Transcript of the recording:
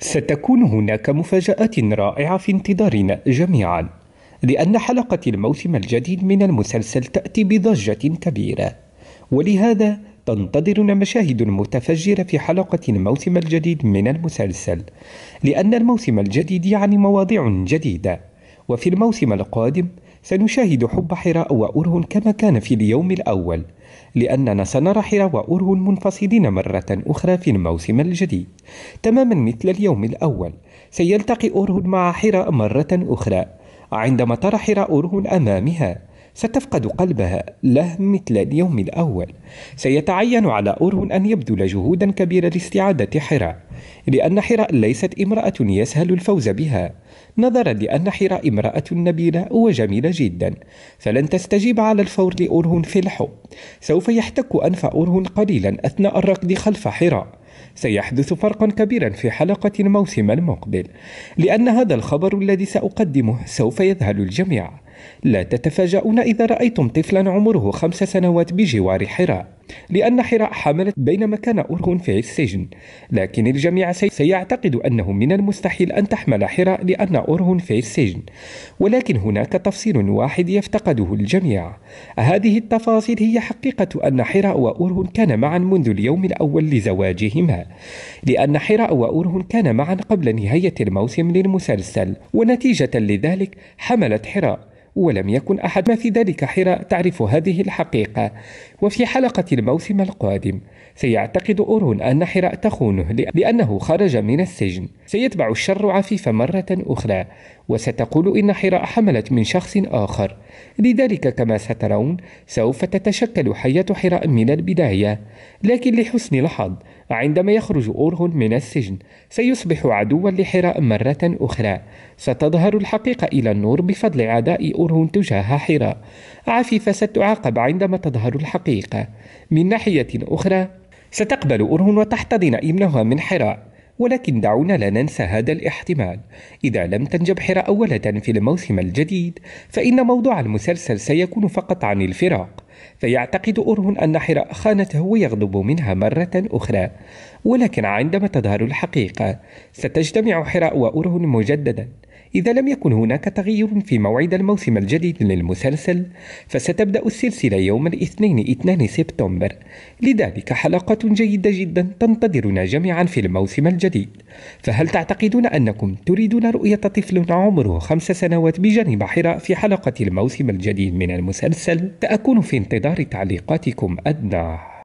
ستكون هناك مفاجآت رائعة في انتظارنا جميعا لأن حلقة الموسم الجديد من المسلسل تأتي بضجة كبيرة ولهذا تنتظرنا مشاهد متفجرة في حلقة الموسم الجديد من المسلسل لأن الموسم الجديد يعني مواضيع جديدة وفي الموسم القادم سنشاهد حب حراء وأرهن كما كان في اليوم الأول لأننا سنرى حراء وأرهن منفصلين مرة أخرى في الموسم الجديد تماما مثل اليوم الأول سيلتقي أرهن مع حراء مرة أخرى عندما ترى حراء أرهن أمامها ستفقد قلبها له مثل اليوم الأول سيتعين على أرهن أن يبذل جهودا كبيرة لاستعادة حراء لأن حراء ليست امرأة يسهل الفوز بها نظرا لأن حراء امرأة نبيلة وجميلة جدا فلن تستجيب على الفور لأورهن في الحب سوف يحتك أنف أورهن قليلا أثناء الركض خلف حراء سيحدث فرقا كبيرا في حلقة الموسم المقبل لأن هذا الخبر الذي سأقدمه سوف يذهل الجميع لا تتفاجؤون إذا رأيتم طفلا عمره خمس سنوات بجوار حراء لأن حراء حملت بينما كان أرهن في السجن لكن الجميع سيعتقد أنه من المستحيل أن تحمل حراء لأن أرهن في السجن ولكن هناك تفصيل واحد يفتقده الجميع هذه التفاصيل هي حقيقة أن حراء وأرهن كان معا منذ اليوم الأول لزواجهما الماء لأن حراء وأورهن كان معا قبل نهاية الموسم للمسلسل ونتيجة لذلك حملت حراء ولم يكن أحد ما في ذلك حراء تعرف هذه الحقيقة وفي حلقة الموسم القادم سيعتقد أورون أن حراء تخونه لأنه خرج من السجن سيتبع الشر عفيف مرة أخرى وستقول إن حراء حملت من شخص آخر لذلك كما سترون سوف تتشكل حياة حراء من البداية لكن لحسن الحظ عندما يخرج أورهون من السجن سيصبح عدوا لحراء مرة أخرى ستظهر الحقيقة إلى النور بفضل عداء أورهون تجاه حراء عفيفة ستعاقب عندما تظهر الحقيقة الحقيقة من ناحية أخرى ستقبل أرهن وتحتضن ابنها من حراء ولكن دعونا لا ننسى هذا الاحتمال إذا لم تنجب حراء أولة في الموسم الجديد فإن موضوع المسلسل سيكون فقط عن الفراق فيعتقد أرهن أن حراء خانته ويغضب منها مرة أخرى ولكن عندما تظهر الحقيقة ستجتمع حراء وأرهن مجددا إذا لم يكن هناك تغيير في موعد الموسم الجديد للمسلسل فستبدأ السلسلة يوم الاثنين 2 سبتمبر لذلك حلقة جيدة جدا تنتظرنا جميعا في الموسم الجديد فهل تعتقدون أنكم تريدون رؤية طفل عمره خمس سنوات بجانب حراء في حلقة الموسم الجديد من المسلسل؟ سأكون في انتظار تعليقاتكم أدنى